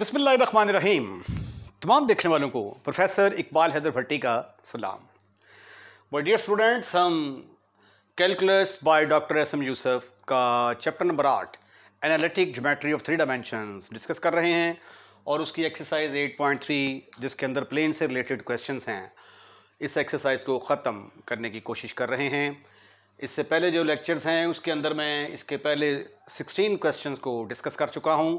रहीम तमाम देखने वालों को प्रोफेसर इकबाल हैदर भट्टी का सलाम बट डियर स्टूडेंट्स हम calculus by doctor S M Yusuf का चैप्टर नंबर आठ analytic geometry of three dimensions discuss कर रहे हैं और उसकी एक्सरसाइज 8.3 जिसके अंदर प्लेन से रिलेटेड क्वेश्चन हैं इस एक्सरसाइज को ख़त्म करने की कोशिश कर रहे हैं इससे पहले जो लेक्चर्स हैं उसके अंदर मैं इसके पहले सिक्सटीन क्वेश्चन को डिस्कस कर चुका हूँ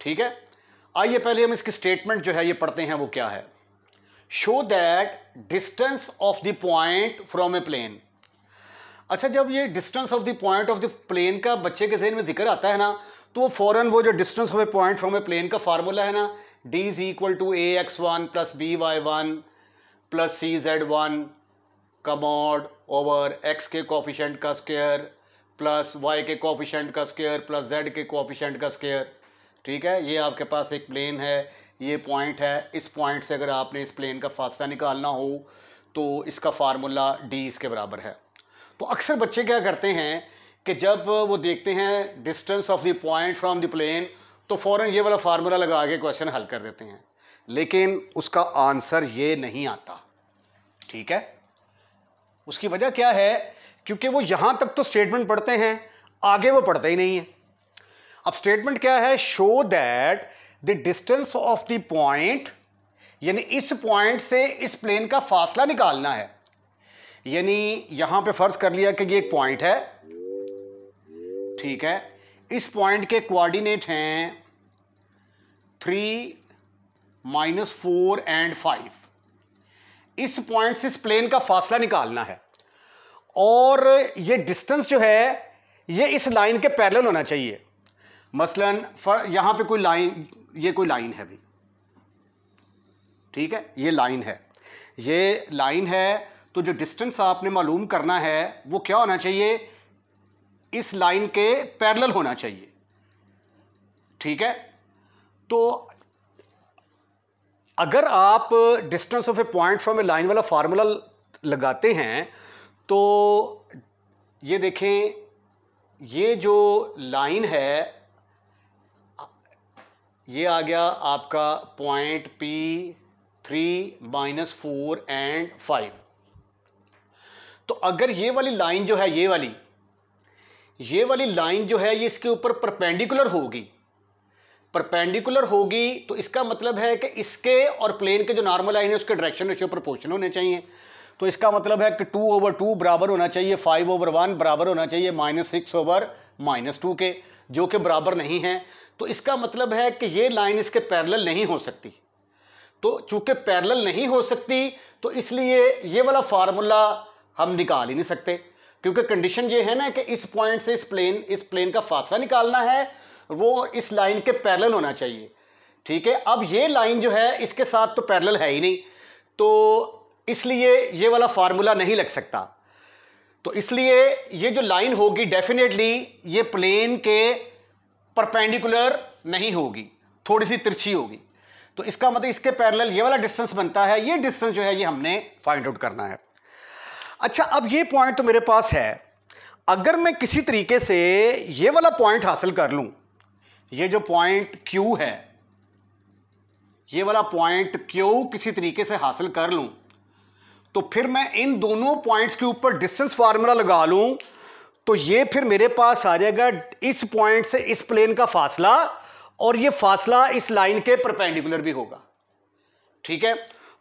ठीक है आइए पहले हम इसकी स्टेटमेंट जो है ये पढ़ते हैं वो क्या है show that distance of the point from a plane अच्छा जब ये distance of the point of the plane का बच्चे के जहन में जिक्र आता है ना तो वो फॉरन वो जो distance of a point from a plane का फार्मूला है ना D is equal to A x one plus B Y one plus C Z one mod over x के कॉफिशेंट का स्केयर प्लस वाई के कॉफिशेंट का square plus Z के coefficient का square ठीक है ये आपके पास एक प्लेन है ये पॉइंट है इस पॉइंट से अगर आपने इस प्लेन का फासला निकालना हो तो इसका फार्मूला डी इसके बराबर है तो अक्सर बच्चे क्या करते हैं कि जब वो देखते हैं distance of the point from the plane तो फ़ौर ये वाला फार्मूला लगा के क्वेश्चन हल कर देते हैं लेकिन उसका आंसर ये नहीं आता ठीक है उसकी वजह क्या है क्योंकि वो यहाँ तक तो स्टेटमेंट पढ़ते हैं आगे वो पढ़ते ही नहीं है अब स्टेटमेंट क्या है show that the distance of the point यानी इस पॉइंट से इस प्लेन का फासला निकालना है यानी यहां पे फर्ज कर लिया कि ये एक पॉइंट है ठीक है इस पॉइंट के कोऑर्डिनेट हैं three minus four and five इस पॉइंट से इस प्लेन का फासला निकालना है और ये डिस्टेंस जो है ये इस लाइन के पैरेलल होना चाहिए मसलन यहाँ पे कोई लाइन ये कोई लाइन है भी ठीक है ये लाइन है ये लाइन है तो जो डिस्टेंस आपने मालूम करना है वो क्या होना चाहिए इस लाइन के पैरेलल होना चाहिए ठीक है तो अगर आप distance of a point from a line वाला फार्मूला लगाते हैं तो ये देखें ये जो लाइन है ये आ गया आपका point P three minus four and five तो अगर ये वाली लाइन जो है ये वाली ये वाली लाइन जो है ये इसके ऊपर परपेंडिकुलर होगी परपेंडिकुलर होगी तो इसका मतलब है कि इसके और प्लेन के जो नॉर्मल लाइन है उसके डायरेक्शन रेशियो प्रोपोर्शनल होने चाहिए तो इसका मतलब है कि टू ओवर टू बराबर होना चाहिए फाइव ओवर वन बराबर होना चाहिए minus six over minus two के जो कि बराबर नहीं है तो इसका मतलब है कि ये लाइन इसके पैरेलल नहीं हो सकती तो चूंकि पैरेलल नहीं हो सकती तो इसलिए ये वाला फार्मूला हम निकाल ही नहीं सकते क्योंकि कंडीशन ये है ना कि इस पॉइंट से इस प्लेन इस प्लेन का फासला निकालना है वो इस लाइन के पैरेलल होना चाहिए ठीक है अब ये लाइन जो है इसके साथ तो पैरेलल है ही नहीं तो इसलिए ये वाला फार्मूला नहीं लग सकता तो इसलिए ये जो लाइन होगी डेफिनेटली ये प्लेन के परपेंडिकुलर नहीं होगी थोड़ी सी तिरछी होगी तो इसका मतलब इसके पैरेलल ये वाला डिस्टेंस बनता है ये डिस्टेंस जो है ये हमने फाइंड आउट करना है अच्छा अब ये पॉइंट तो मेरे पास है अगर मैं किसी तरीके से ये वाला पॉइंट हासिल कर लूं ये जो पॉइंट क्यू है ये वाला पॉइंट क्यू किसी तरीके से हासिल कर लूं तो फिर मैं इन दोनों पॉइंट्स के ऊपर डिस्टेंस फार्मूला लगा लूं तो ये फिर मेरे पास आ जाएगा इस पॉइंट से इस प्लेन का फासला और ये फासला इस लाइन के परपेंडिकुलर भी होगा ठीक है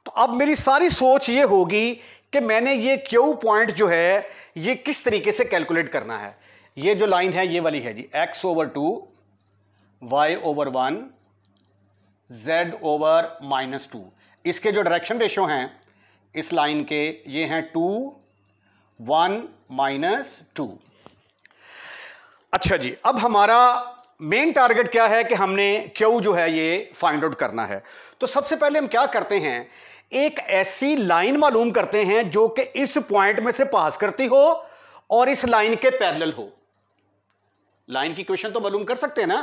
तो अब मेरी सारी सोच ये होगी कि मैंने ये क्यू पॉइंट जो है ये किस तरीके से कैलकुलेट करना है ये जो लाइन है ये वाली है जी X over two Y over one Z over minus two इसके जो डायरेक्शन रेशो हैं इस लाइन के ये हैं टू वन माइनस टू अच्छा जी अब हमारा मेन टारगेट क्या है कि हमने क्यू जो है ये फाइंड आउट करना है तो सबसे पहले हम क्या करते हैं एक ऐसी लाइन मालूम करते हैं जो कि इस पॉइंट में से पास करती हो और इस लाइन के पैरेलल हो लाइन की क्वेश्चन तो मालूम कर सकते हैं ना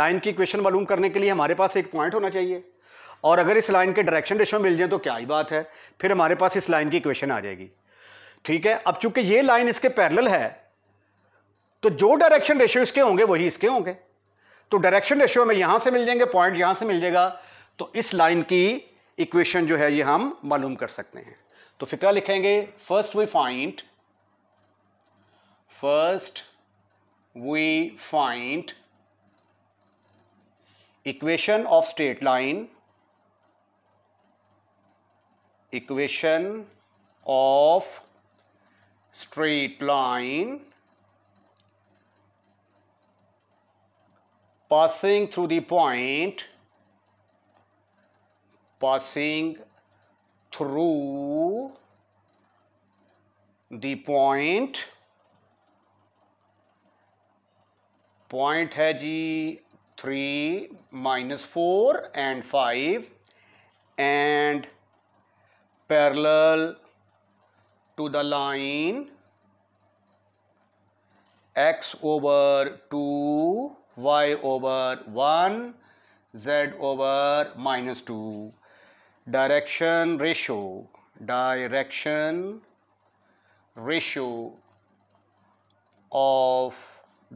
लाइन की क्वेश्चन मालूम करने के लिए हमारे पास एक पॉइंट होना चाहिए और अगर इस लाइन के डायरेक्शन रेशो मिल जाए तो क्या ही बात है फिर हमारे पास इस लाइन की क्वेश्चन आ जाएगी ठीक है अब चूंकि ये लाइन इसके पैरेलल है तो जो डायरेक्शन रेशियो इसके होंगे वही इसके होंगे तो डायरेक्शन रेशियो में यहां से मिल जाएंगे पॉइंट यहां से मिल जाएगा तो इस लाइन की इक्वेशन जो है ये हम मालूम कर सकते हैं तो फिक्रा लिखेंगे first we find first we find equation of straight line equation of straight line passing through the point passing through the point point है जी three minus and and five and parallel to the line x over y over 1 z over minus 2 direction ratio direction ratio of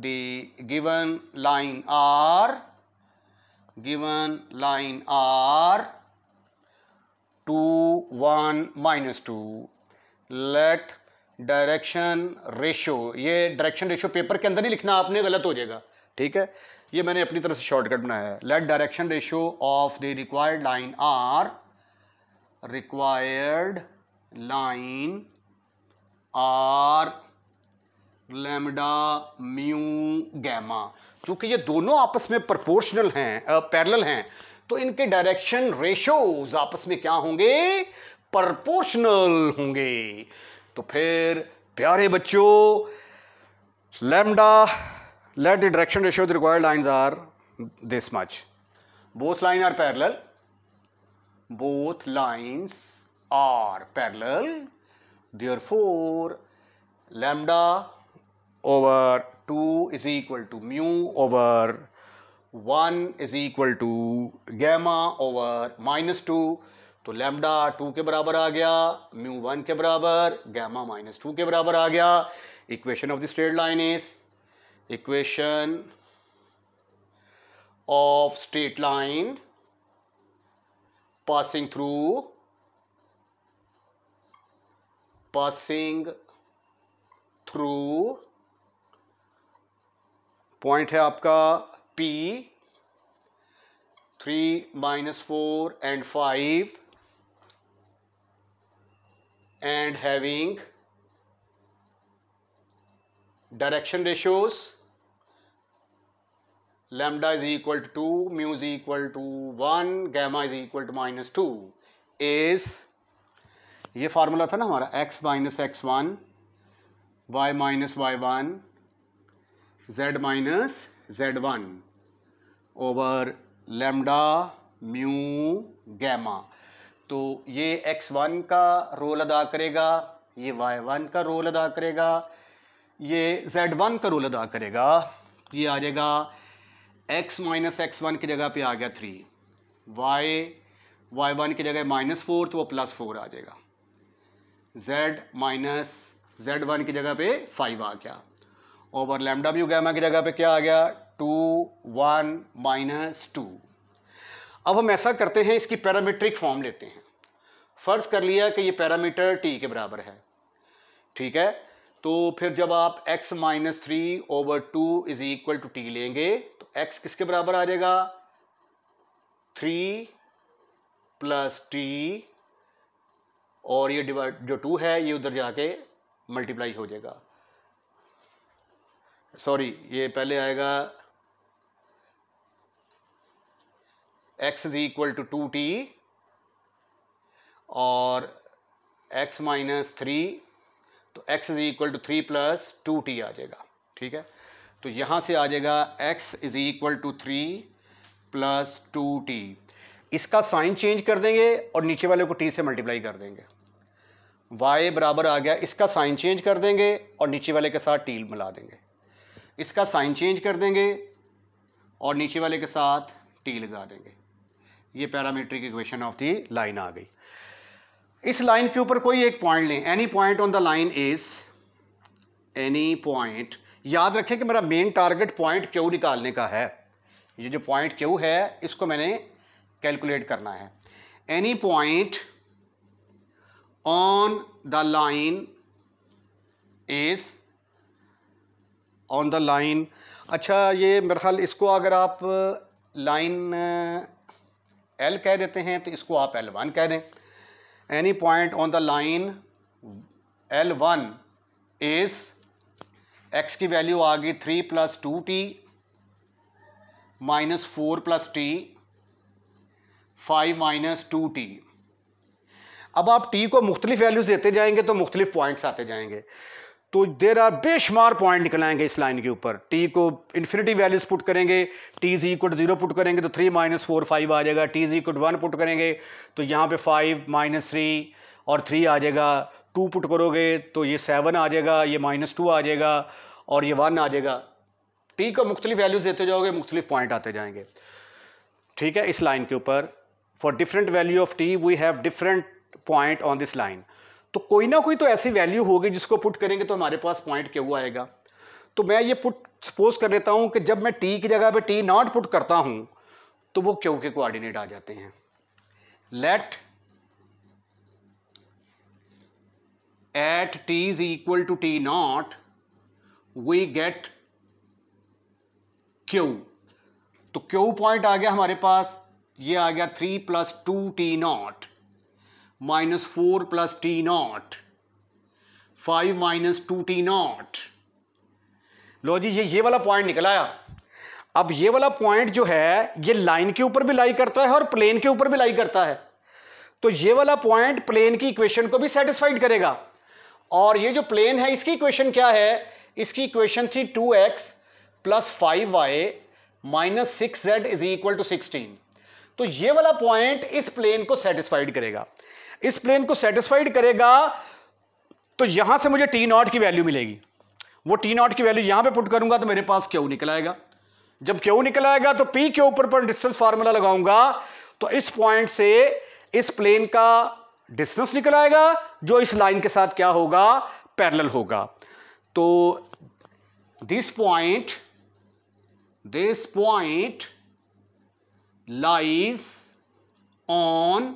the given line r given line r 2 1 minus 2 let direction ratio ये direction ratio paper के अंदर नहीं लिखना आपने गलत हो जाएगा ठीक है ये मैंने अपनी तरफ से शॉर्टकट बनाया है let direction ratio of the required line are required line are lambda mu gamma चूंकि ये दोनों आपस में प्रपोर्शनल हैं पैरेलल हैं तो इनके डायरेक्शन रेशोज आपस में क्या होंगे प्रोपोर्शनल होंगे तो फिर प्यारे बच्चों lambda let the direction ratio of the required lines are this much both lines are parallel both lines are parallel therefore lambda over 2 is equal to mu over 1 is equal to gamma over minus 2 तो lambda 2 के बराबर आ गया mu 1 के बराबर gamma minus two के बराबर आ गया equation of the straight line is equation of straight line passing through passing through point है आपका P three minus four and five and having direction ratios lambda is equal to two mu is equal to one gamma is equal to minus two is ये formula था ना हमारा x minus x one y minus y one z minus z one over lambda mu gamma तो ये x one का role अदा करेगा ये वाई वन का रोल अदा करेगा ये जेड वन का रोल अदा करेगा ये आ जाएगा एक्स माइनस एक्स वन की जगह पे आ गया थ्री वाई वाई वन की जगह माइनस फोर तो वो प्लस फोर आ जाएगा जेड माइनस जेड वन की जगह पे फाइव आ गया ओवर लैमडा व्यू गैमा की जगह पे क्या आ गया टू वन माइनस टू अब हम ऐसा करते हैं इसकी पैरामीट्रिक फॉर्म लेते हैं फ़र्ज़ कर लिया कि ये पैरामीटर टी के बराबर है ठीक है तो फिर जब आप x minus three over two is equal to T लेंगे तो x किसके बराबर आ जाएगा थ्री प्लस टी और ये डिवाइड जो टू है ये उधर जाके मल्टीप्लाई हो जाएगा सॉरी ये पहले आएगा x is equal to two T और x माइनस थ्री तो x is equal to three plus two T आ जाएगा ठीक है तो यहाँ से आ जाएगा x is equal to three plus two T इसका साइन चेंज कर देंगे और नीचे वाले को टी से मल्टीप्लाई कर देंगे y बराबर आ गया इसका साइन चेंज कर देंगे और नीचे वाले के साथ टी मिला देंगे इसका साइन चेंज कर देंगे और नीचे वाले के साथ टी लगा देंगे ये parametric equation of the line आ गई इस लाइन के ऊपर कोई एक पॉइंट लें any point on the line is any point याद रखें कि मेरा मेन टारगेट पॉइंट क्यू निकालने का है ये जो पॉइंट क्यू है इसको मैंने कैलकुलेट करना है any point on the line is on the line अच्छा ये मेरे ख्याल इसको अगर आप लाइन एल कह देते हैं तो इसको आप एल वन कह दें any point on the line L1 is x की वैल्यू आ गई three plus two T minus four plus T five minus two T अब आप टी को मुख्तलिफ वैल्यूज़ देते जाएंगे तो मुख्तलिफ पॉइंट्स आते जाएंगे तो देर आर बेशुमार पॉइंट निकल आएंगे इस लाइन के ऊपर टी को इन्फिनिटी वैल्यूज पुट करेंगे T is equal zero put करेंगे तो थ्री माइनस फोर फाइव आ जाएगा T is equal one put करेंगे तो यहाँ पे फाइव माइनस थ्री और थ्री आ जाएगा टू पुट करोगे तो ये सेवन आ जाएगा ये माइनस टू आ जाएगा और ये वन आ जाएगा टी को मुख्तलिफ वैल्यूज़ देते जाओगे मुख्तलिफ पॉइंट आते जाएंगे ठीक है इस लाइन के ऊपर for different value of T we have different point on this line तो कोई ना कोई तो ऐसी वैल्यू होगी जिसको पुट करेंगे तो हमारे पास पॉइंट क्यू आएगा तो मैं ये पुट सपोज कर लेता हूँ कि जब मैं टी की जगह पे टी नॉट पुट करता हूँ तो वो क्यू के कोऑर्डिनेट आ जाते हैं let at T is equal to T not we get Q तो क्यू पॉइंट आ गया हमारे पास ये आ गया three plus two T not minus four plus T not five minus two T not लो जी ये ये वाला पॉइंट निकल आया अब ये वाला पॉइंट जो है ये लाइन के ऊपर भी लाई करता है और प्लेन के ऊपर भी लाई करता है तो ये वाला पॉइंट प्लेन की इक्वेशन को भी सेटिस्फाइड करेगा और ये जो प्लेन है इसकी इक्वेशन क्या है इसकी इक्वेशन थी two x plus five y minus six z is equal to sixteen तो ये वाला पॉइंट इस प्लेन को सेटिस्फाइड करेगा इस प्लेन को सेटिस्फाइड करेगा तो यहां से मुझे टी नॉट की वैल्यू मिलेगी वो टी नॉट की वैल्यू यहां पे पुट करूंगा तो मेरे पास क्यू निकल आएगा जब क्यू निकल आएगा तो पी के ऊपर पर डिस्टेंस फार्मूला लगाऊंगा तो इस पॉइंट से इस प्लेन का डिस्टेंस निकल आएगा जो इस लाइन के साथ क्या होगा पैरेलल होगा तो this point this point lies on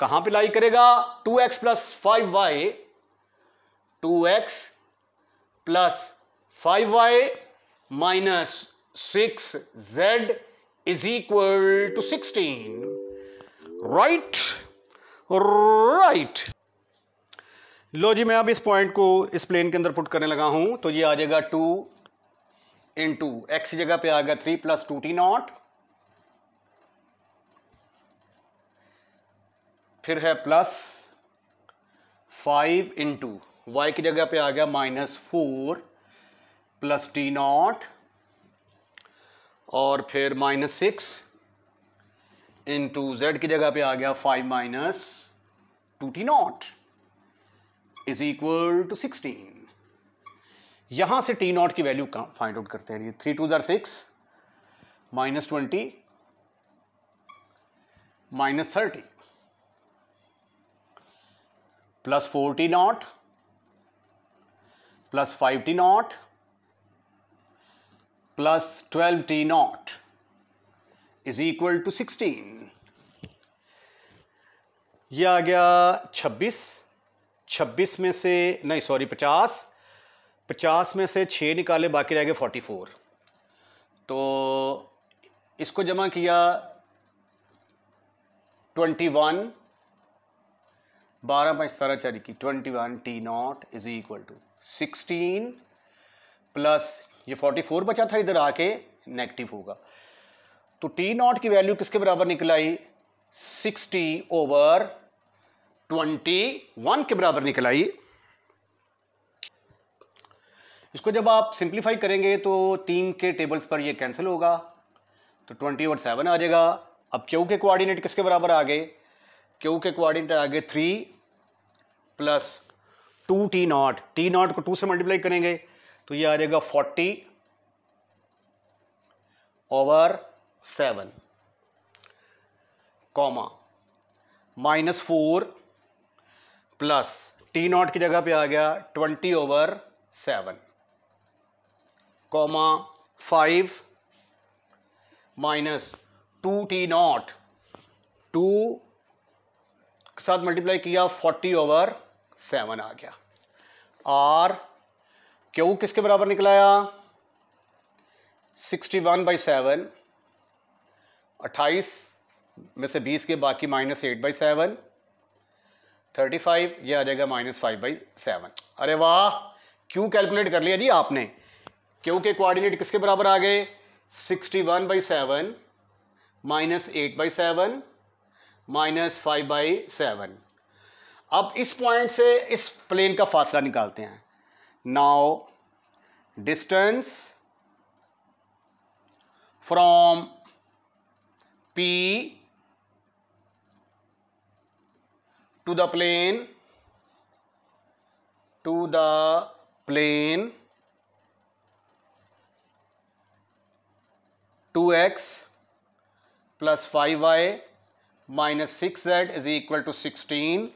कहां पे लाई करेगा two x plus five y two x plus five y minus six z is equal to sixteen right right लो जी मैं अब इस पॉइंट को इस प्लेन के अंदर पुट करने लगा हूं तो ये आ जाएगा टू इन टू एक्स जगह पे आ गया three plus two T not फिर है प्लस फाइव इंटू वाई की जगह पे आ गया minus four plus T not और फिर माइनस सिक्स इंटू जेड की जगह पे आ गया five minus two T not is equal to sixteen यहां से टी नॉट की वैल्यू फाइंड आउट करते हैं थ्री टू जर six minus twenty minus thirty plus four T not plus five T not plus twelve T not is equal to sixteen यह आ गया छब्बीस छब्बीस में से नहीं सॉरी पचास पचास में से छः निकाले बाकी रह गए फोर्टी फोर तो इसको जमा किया ट्वेंटी वन बारह पाँच सतारह चार इक्कीस twenty one T not is equal to sixteen plus ये फोर्टी फोर बचा था इधर आके नेगेटिव होगा तो टी नॉट की वैल्यू किसके बराबर निकल आई सिक्सटी ओवर ट्वेंटी वन के बराबर निकल आई इसको जब आप सिंप्लीफाई करेंगे तो तीन के टेबल्स पर ये कैंसिल होगा तो ट्वेंटी ओवर सेवन आ जाएगा अब क्यू के कोऑर्डिनेट किसके बराबर आ गए क्यू के कोऑर्डिनेट आगे three plus two T not T not को टू से मल्टीप्लाई करेंगे तो ये आ जाएगा forty over seven comma minus four plus T not की जगह पे आ गया twenty over seven comma five minus two T not two साथ मल्टीप्लाई किया 40 ओवर 7 आ गया आर क्यू किसके बराबर निकलाया 61 वन बाई सेवन अट्ठाईस में से 20 के बाकी minus eight by seven thirty five यह आ जाएगा माइनस फाइव बाई सेवन अरे वाह क्यू कैलकुलेट कर लिया जी आपने क्यू के कोऑर्डिनेट किसके बराबर आ गए sixty one by seven minus eight by seven minus five by seven अब इस पॉइंट से इस प्लेन का फासला निकालते हैं now distance from P to the plane to the plane two x plus five y minus 6z is equal to 16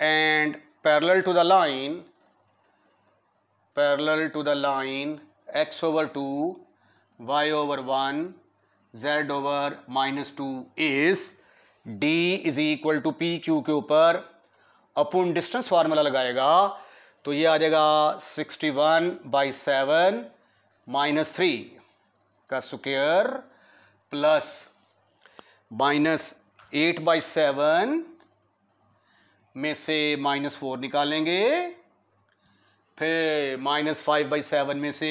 and parallel to the line parallel to the line x over 2 y over 1 z over minus 2 is d is equal to P Q के ऊपर अपून distance formula लगाएगा तो ये आ जाएगा 61 one by seven minus three का square plus minus eight by seven में से माइनस फोर निकालेंगे फिर माइनस फाइव बाई सेवन में से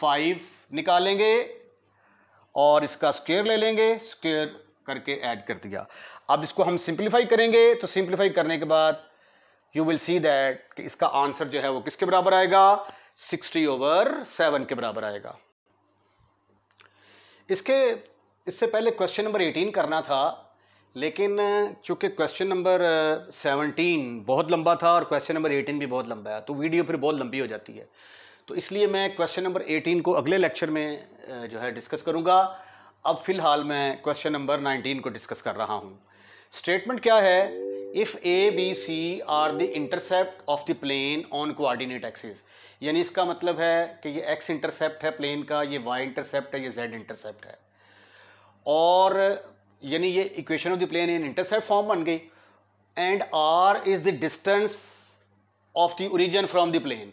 फाइव निकालेंगे और इसका स्क्वेयर ले लेंगे स्क्वेयर करके ऐड कर दिया अब इसको हम सिंप्लीफाई करेंगे तो सिंप्लीफाई करने के बाद यू विल सी दैट कि इसका आंसर जो है वो किसके बराबर आएगा सिक्सटी ओवर सेवन के बराबर आएगा इसके इससे पहले क्वेश्चन नंबर एटीन करना था लेकिन चूंकि क्वेश्चन नंबर सेवनटीन बहुत लंबा था और क्वेश्चन नंबर एटीन भी बहुत लंबा है तो वीडियो फिर बहुत लंबी हो जाती है तो इसलिए मैं क्वेश्चन नंबर एटीन को अगले लेक्चर में जो है डिस्कस करूँगा अब फ़िलहाल मैं क्वेश्चन नंबर नाइनटीन को डिस्कस कर रहा हूँ स्टेटमेंट क्या है if A B C are the intercept of the plane on coordinate axis यानी इसका मतलब है कि ये एक्स इंटरसेप्ट है प्लेन का ये वाई इंटरसेप्ट है ये जेड इंटरसेप्ट है और यानी ये equation of the plane in intercept form बन गई and R is the distance of the origin from the plane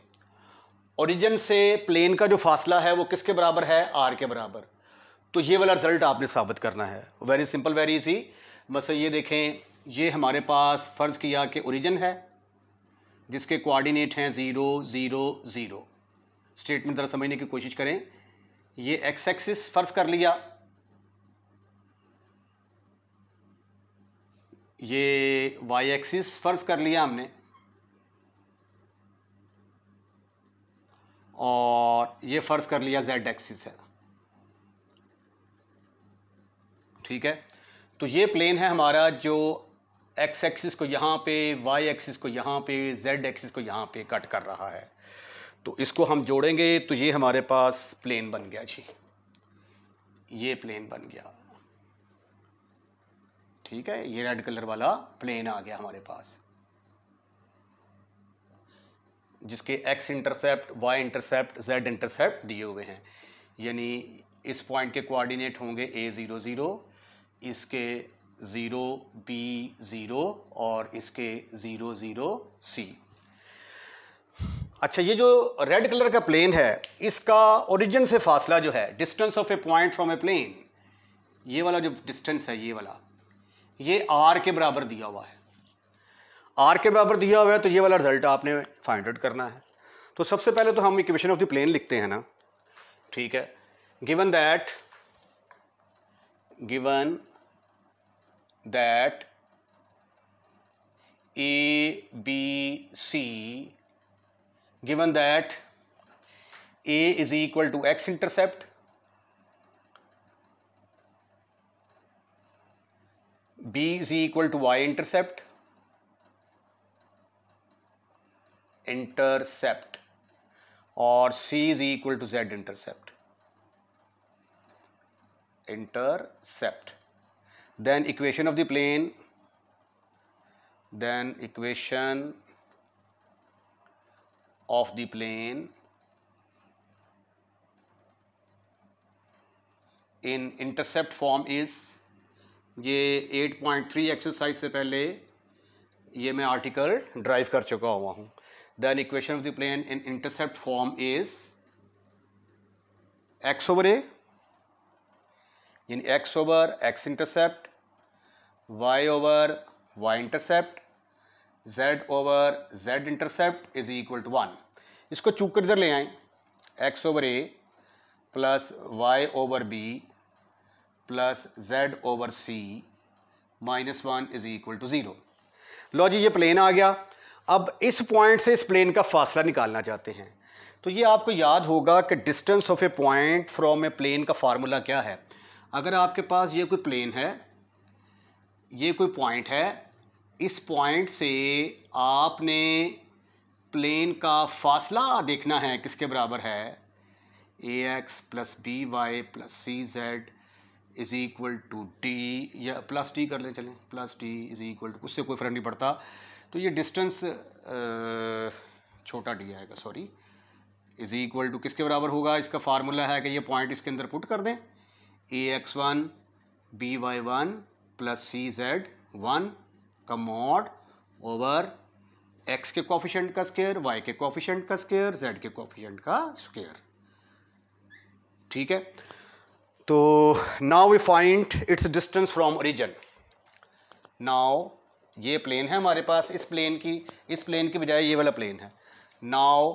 origin से प्लेन का जो फासला है वो किसके बराबर है आर के बराबर तो ये वाला रिजल्ट आपने साबित करना है वेरी सिंपल वेरी इजी बस ये देखें ये हमारे पास फ़र्ज़ किया कि ओरिजिन है जिसके कोऑर्डिनेट हैं ज़ीरो ज़ीरो ज़ीरो स्टेटमेंट ज़रा समझने की कोशिश करें ये एक्स एक्सिस फ़र्ज़ कर लिया ये वाई एक्सिस फ़र्ज कर लिया हमने और ये फ़र्ज कर लिया जेड एक्सिस है ठीक है तो ये प्लेन है हमारा जो एक्स एक्सिस को यहाँ पे वाई एक्सिस को यहाँ पे जेड एक्सिस को यहाँ पे कट कर रहा है तो इसको हम जोड़ेंगे तो ये हमारे पास प्लेन बन गया जी ये प्लेन बन गया ठीक है ये रेड कलर वाला प्लेन आ गया हमारे पास जिसके x intercept y intercept z intercept दिए हुए हैं यानी इस पॉइंट के कोऑर्डिनेट होंगे ए ज़ीरो ज़ीरो इसके ज़ीरो बी ज़ीरो और इसके ज़ीरो ज़ीरो सी अच्छा ये जो रेड कलर का प्लेन है इसका ओरिजिन से फासला जो है distance of a point from a plane ये वाला जो डिस्टेंस है ये वाला ये आर के बराबर दिया हुआ है आर के बराबर दिया हुआ है तो ये वाला रिजल्ट आपने फाइंड आउट करना है तो सबसे पहले तो हम इक्वेशन ऑफ द प्लेन लिखते हैं ना ठीक है given that given that A B C given that A is equal to x intercept B is equal to y intercept intercept or C is equal to Z intercept intercept then equation of the plane then equation of the plane in intercept form is ये 8.3 exercise से पहले ये मैं article drive कर चुका हुआ हूँ then equation of the plane in intercept form is x over A यानी x over x intercept y over y intercept z over z intercept is equal to one इसको चूक कर इधर ले आए x over A plus y over B plus z over C minus one is equal to zero लो जी ये plane आ गया अब इस पॉइंट से इस प्लेन का फासला निकालना चाहते हैं तो ये आपको याद होगा कि distance of a point from a plane का फार्मूला क्या है अगर आपके पास ये कोई प्लेन है ये कोई पॉइंट है इस पॉइंट से आपने प्लेन का फासला देखना है किसके बराबर है A x plus B y plus C z is equal to T या प्लस टी कर लें चलें plus T is equal to उससे कोई फ़र्क नहीं पड़ता तो ये डिस्टेंस छोटा डी आएगा सॉरी इज़ इक्वल टू किसके बराबर होगा इसका फार्मूला है कि ये पॉइंट इसके अंदर पुट कर दें A x one B Y one plus C Z one का मॉड ओवर एक्स के कॉफिशेंट का स्केयर वाई के कॉफिशेंट का स्केयर जेड के कॉफिशेंट का स्केयर ठीक है तो now we find its distance from origin now ये प्लेन है हमारे पास इस प्लेन की इस प्लेन की बजाय ये वाला प्लेन है now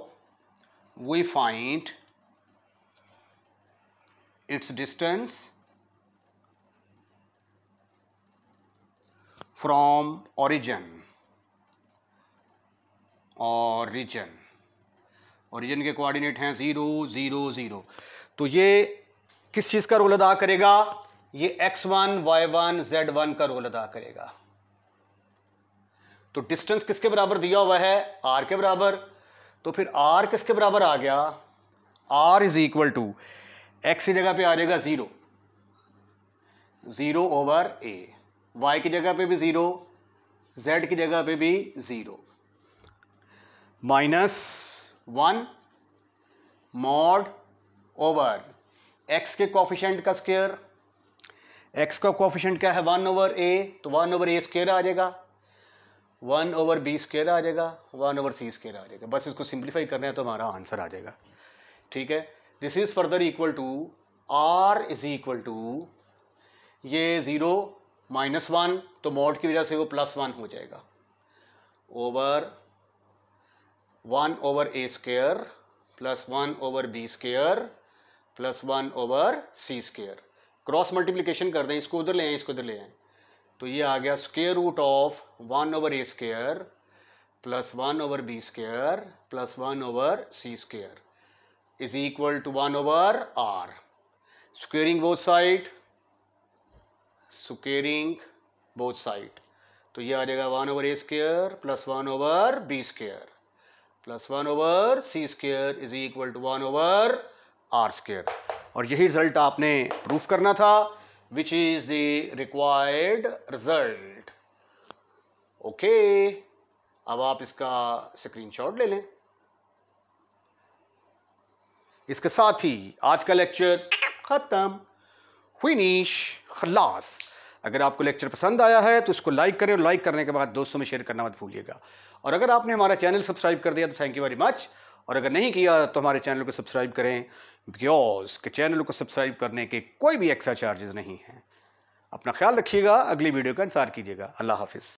we find its distance from origin origin origin के कोऑर्डिनेट हैं ज़ीरो ज़ीरो ज़ीरो तो ये किस चीज़ का रोल अदा करेगा ये x1, y1, z1 का रोल अदा करेगा तो डिस्टेंस किसके बराबर दिया हुआ है r के बराबर तो फिर r किसके बराबर आ गया r is equal to x की जगह पे आ जाएगा zero zero over a y की जगह पे भी ज़ीरो z की जगह पे भी zero minus one mod over x के कॉफिशेंट का स्केयर एक्स का कॉफिशेंट क्या है वन ओवर ए तो वन ओवर ए स्केयर आ जाएगा वन ओवर बी स्केयर आ जाएगा वन ओवर सी स्केयर आ जाएगा बस इसको सिंप्लीफाई करना है तो हमारा आंसर आ जाएगा ठीक है this is further equal to R is equal to ये ज़ीरो माइनस वन तो मॉड की वजह से वो प्लस वन हो जाएगा over one over A square plus one over B square plus one over C square cross multiplication कर दें इसको उधर ले आए इसको उधर ले आए तो ये आ गया square root of one over A square plus one over B square plus one over C square is equal to one over R squaring both side squaring both side तो ये आ जाएगा one over A square plus one over B square plus one over C square is equal to one over R square और यही result आपने proof करना था which is the required result okay अब आप इसका स्क्रीनशॉट ले लें इसके साथ ही आज का लेक्चर ख़त्म फिनिश खलास अगर आपको लेक्चर पसंद आया है तो इसको लाइक करें और लाइक करने के बाद दोस्तों में शेयर करना मत भूलिएगा और अगर आपने हमारा चैनल सब्सक्राइब कर दिया तो थैंक यू वेरी मच और अगर नहीं किया तो हमारे चैनल को सब्सक्राइब करें बिकॉज के चैनल को सब्सक्राइब करने के कोई भी एक्स्ट्रा चार्जेस नहीं हैं अपना ख्याल रखिएगा अगली वीडियो का इंतजार कीजिएगा अल्लाह हाफिज़